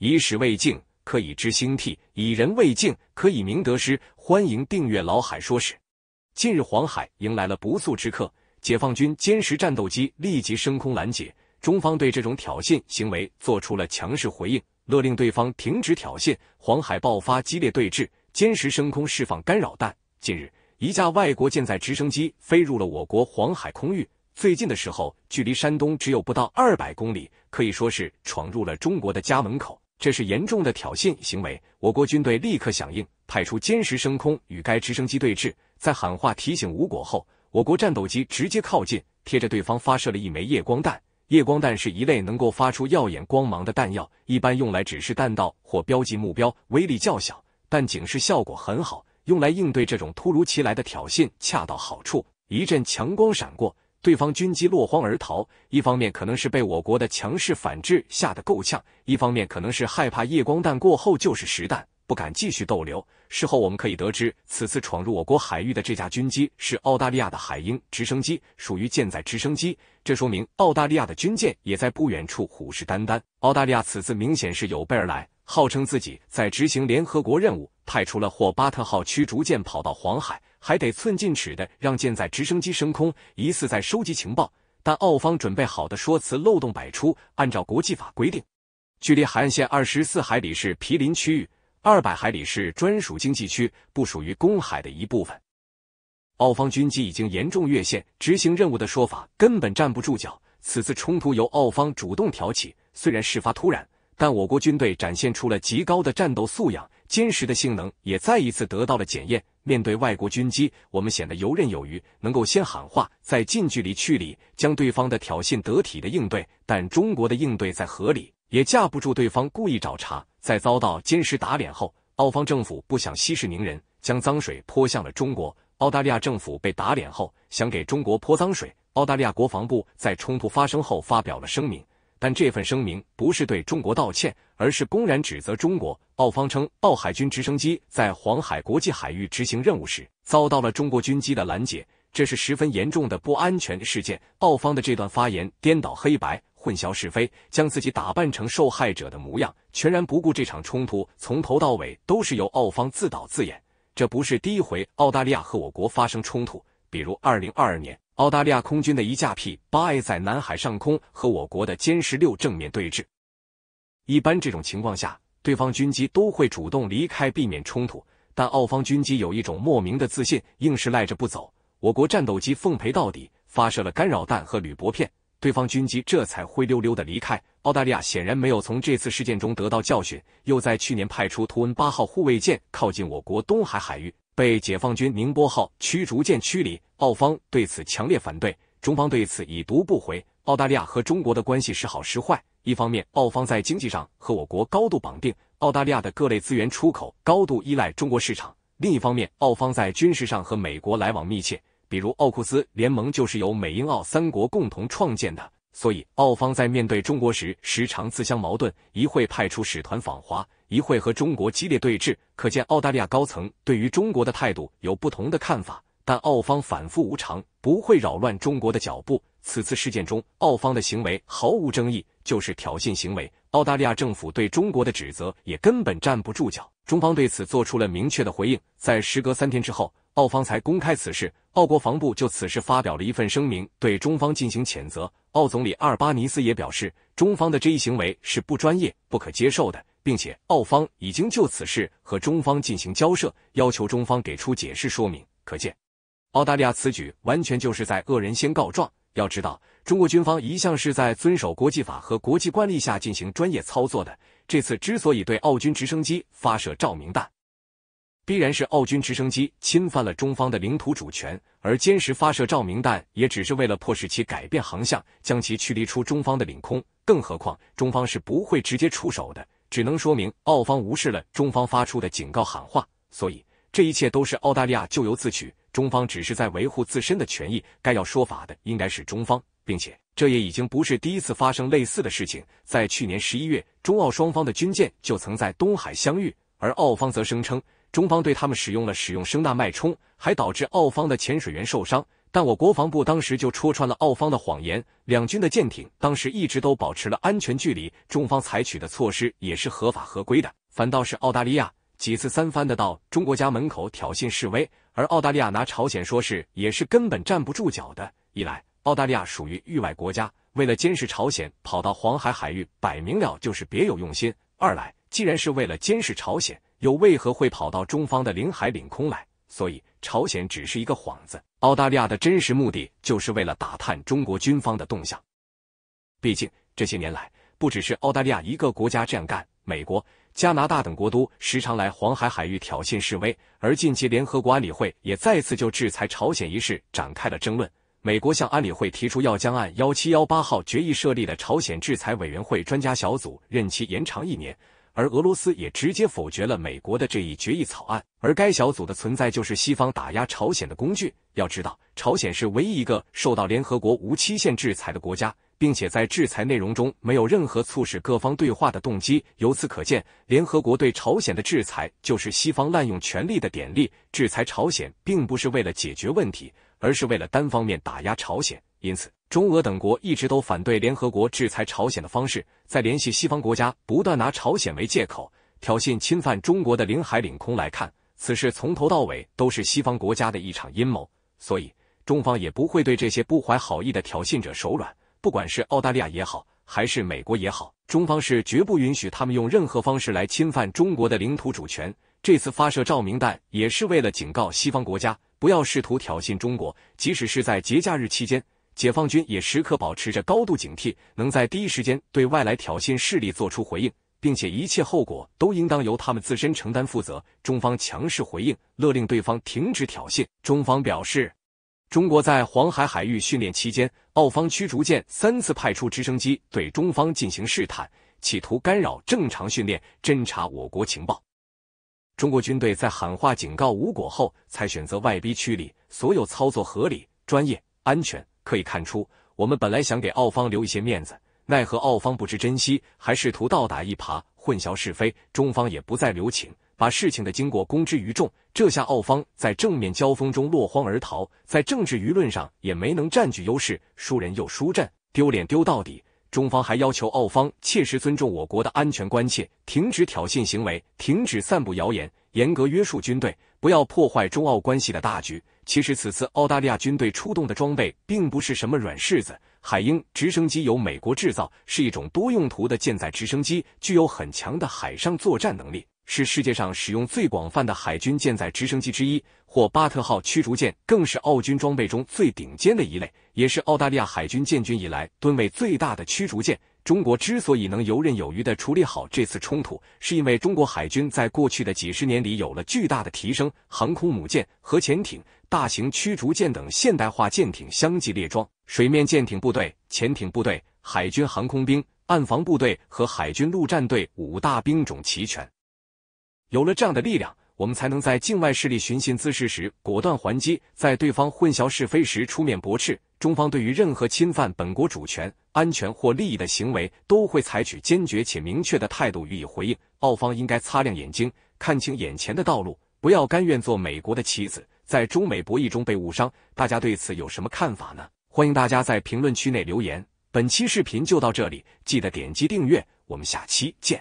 以史为镜，可以知兴替；以人为镜，可以明得失。欢迎订阅老海说史。近日黄海迎来了不速之客，解放军歼十战斗机立即升空拦截。中方对这种挑衅行为做出了强势回应，勒令对方停止挑衅。黄海爆发激烈对峙，歼十升空释放干扰弹。近日，一架外国舰载直升机飞入了我国黄海空域，最近的时候距离山东只有不到二百公里，可以说是闯入了中国的家门口。这是严重的挑衅行为，我国军队立刻响应，派出歼十升空与该直升机对峙。在喊话提醒无果后，我国战斗机直接靠近，贴着对方发射了一枚夜光弹。夜光弹是一类能够发出耀眼光芒的弹药，一般用来指示弹道或标记目标，威力较小，但警示效果很好，用来应对这种突如其来的挑衅恰到好处。一阵强光闪过。对方军机落荒而逃，一方面可能是被我国的强势反制吓得够呛，一方面可能是害怕夜光弹过后就是实弹，不敢继续逗留。事后我们可以得知，此次闯入我国海域的这架军机是澳大利亚的海鹰直升机，属于舰载直升机。这说明澳大利亚的军舰也在不远处虎视眈眈。澳大利亚此次明显是有备而来，号称自己在执行联合国任务，派出了霍巴特号驱逐舰跑到黄海。还得寸进尺的让舰载直升机升空，疑似在收集情报。但澳方准备好的说辞漏洞百出。按照国际法规定，距离海岸线二十四海里是毗邻区域，二百海里是专属经济区，不属于公海的一部分。澳方军机已经严重越线执行任务的说法根本站不住脚。此次冲突由澳方主动挑起，虽然事发突然，但我国军队展现出了极高的战斗素养。歼十的性能也再一次得到了检验。面对外国军机，我们显得游刃有余，能够先喊话，再近距离去理，将对方的挑衅得体的应对。但中国的应对在合理，也架不住对方故意找茬。在遭到歼十打脸后，澳方政府不想息事宁人，将脏水泼向了中国。澳大利亚政府被打脸后，想给中国泼脏水。澳大利亚国防部在冲突发生后发表了声明。但这份声明不是对中国道歉，而是公然指责中国。澳方称，澳海军直升机在黄海国际海域执行任务时，遭到了中国军机的拦截，这是十分严重的不安全事件。澳方的这段发言颠倒黑白，混淆是非，将自己打扮成受害者的模样，全然不顾这场冲突从头到尾都是由澳方自导自演。这不是第一回澳大利亚和我国发生冲突，比如二零二二年。澳大利亚空军的一架 P 八 A 在南海上空和我国的歼十六正面对峙。一般这种情况下，对方军机都会主动离开，避免冲突。但澳方军机有一种莫名的自信，硬是赖着不走。我国战斗机奉陪到底，发射了干扰弹和铝箔片，对方军机这才灰溜溜的离开。澳大利亚显然没有从这次事件中得到教训，又在去年派出图恩八号护卫舰靠近我国东海海域。被解放军宁波号驱逐舰驱离，澳方对此强烈反对，中方对此已读不回。澳大利亚和中国的关系时好时坏，一方面，澳方在经济上和我国高度绑定，澳大利亚的各类资源出口高度依赖中国市场；另一方面，澳方在军事上和美国来往密切，比如奥库斯联盟就是由美英澳三国共同创建的，所以澳方在面对中国时时常自相矛盾，一会派出使团访华。一会和中国激烈对峙，可见澳大利亚高层对于中国的态度有不同的看法。但澳方反复无常，不会扰乱中国的脚步。此次事件中，澳方的行为毫无争议，就是挑衅行为。澳大利亚政府对中国的指责也根本站不住脚。中方对此做出了明确的回应。在时隔三天之后，澳方才公开此事。澳国防部就此事发表了一份声明，对中方进行谴责。澳总理阿尔巴尼斯也表示，中方的这一行为是不专业、不可接受的。并且澳方已经就此事和中方进行交涉，要求中方给出解释说明。可见，澳大利亚此举完全就是在恶人先告状。要知道，中国军方一向是在遵守国际法和国际惯例下进行专业操作的。这次之所以对澳军直升机发射照明弹，必然是澳军直升机侵犯了中方的领土主权，而坚持发射照明弹也只是为了迫使其改变航向，将其驱离出中方的领空。更何况，中方是不会直接出手的。只能说明澳方无视了中方发出的警告喊话，所以这一切都是澳大利亚咎由自取。中方只是在维护自身的权益，该要说法的应该是中方，并且这也已经不是第一次发生类似的事情。在去年十一月，中澳双方的军舰就曾在东海相遇，而澳方则声称中方对他们使用了使用声呐脉冲，还导致澳方的潜水员受伤。但我国防部当时就戳穿了澳方的谎言，两军的舰艇当时一直都保持了安全距离，中方采取的措施也是合法合规的。反倒是澳大利亚几次三番的到中国家门口挑衅示威，而澳大利亚拿朝鲜说事也是根本站不住脚的。一来，澳大利亚属于域外国家，为了监视朝鲜跑到黄海海域，摆明了就是别有用心；二来，既然是为了监视朝鲜，又为何会跑到中方的领海领空来？所以，朝鲜只是一个幌子。澳大利亚的真实目的就是为了打探中国军方的动向。毕竟，这些年来，不只是澳大利亚一个国家这样干，美国、加拿大等国都时常来黄海海域挑衅示威。而近期，联合国安理会也再次就制裁朝鲜一事展开了争论。美国向安理会提出要将按幺七幺八号决议设立的朝鲜制裁委员会专家小组任期延长一年。而俄罗斯也直接否决了美国的这一决议草案，而该小组的存在就是西方打压朝鲜的工具。要知道，朝鲜是唯一一个受到联合国无期限制裁的国家，并且在制裁内容中没有任何促使各方对话的动机。由此可见，联合国对朝鲜的制裁就是西方滥用权力的典例。制裁朝鲜并不是为了解决问题，而是为了单方面打压朝鲜。因此，中俄等国一直都反对联合国制裁朝鲜的方式。在联系西方国家不断拿朝鲜为借口挑衅、侵犯中国的领海领空来看，此事从头到尾都是西方国家的一场阴谋。所以，中方也不会对这些不怀好意的挑衅者手软。不管是澳大利亚也好，还是美国也好，中方是绝不允许他们用任何方式来侵犯中国的领土主权。这次发射照明弹也是为了警告西方国家不要试图挑衅中国，即使是在节假日期间。解放军也时刻保持着高度警惕，能在第一时间对外来挑衅势力做出回应，并且一切后果都应当由他们自身承担负责。中方强势回应，勒令对方停止挑衅。中方表示，中国在黄海海域训练期间，澳方驱逐舰三次派出直升机对中方进行试探，企图干扰正常训练、侦查我国情报。中国军队在喊话警告无果后，才选择外逼驱离，所有操作合理、专业、安全。可以看出，我们本来想给澳方留一些面子，奈何澳方不知珍惜，还试图倒打一耙，混淆是非。中方也不再留情，把事情的经过公之于众。这下澳方在正面交锋中落荒而逃，在政治舆论上也没能占据优势，输人又输阵，丢脸丢到底。中方还要求澳方切实尊重我国的安全关切，停止挑衅行为，停止散布谣言，严格约束军队。不要破坏中澳关系的大局。其实，此次澳大利亚军队出动的装备并不是什么软柿子。海鹰直升机由美国制造，是一种多用途的舰载直升机，具有很强的海上作战能力，是世界上使用最广泛的海军舰载直升机之一。或巴特号驱逐舰更是澳军装备中最顶尖的一类，也是澳大利亚海军建军以来吨位最大的驱逐舰。中国之所以能游刃有余的处理好这次冲突，是因为中国海军在过去的几十年里有了巨大的提升，航空母舰、核潜艇、大型驱逐舰等现代化舰艇相继列装，水面舰艇部队、潜艇部队、海军航空兵、岸防部队和海军陆战队五大兵种齐全，有了这样的力量。我们才能在境外势力寻衅滋事时果断还击，在对方混淆是非时出面驳斥。中方对于任何侵犯本国主权、安全或利益的行为，都会采取坚决且明确的态度予以回应。澳方应该擦亮眼睛，看清眼前的道路，不要甘愿做美国的棋子，在中美博弈中被误伤。大家对此有什么看法呢？欢迎大家在评论区内留言。本期视频就到这里，记得点击订阅，我们下期见。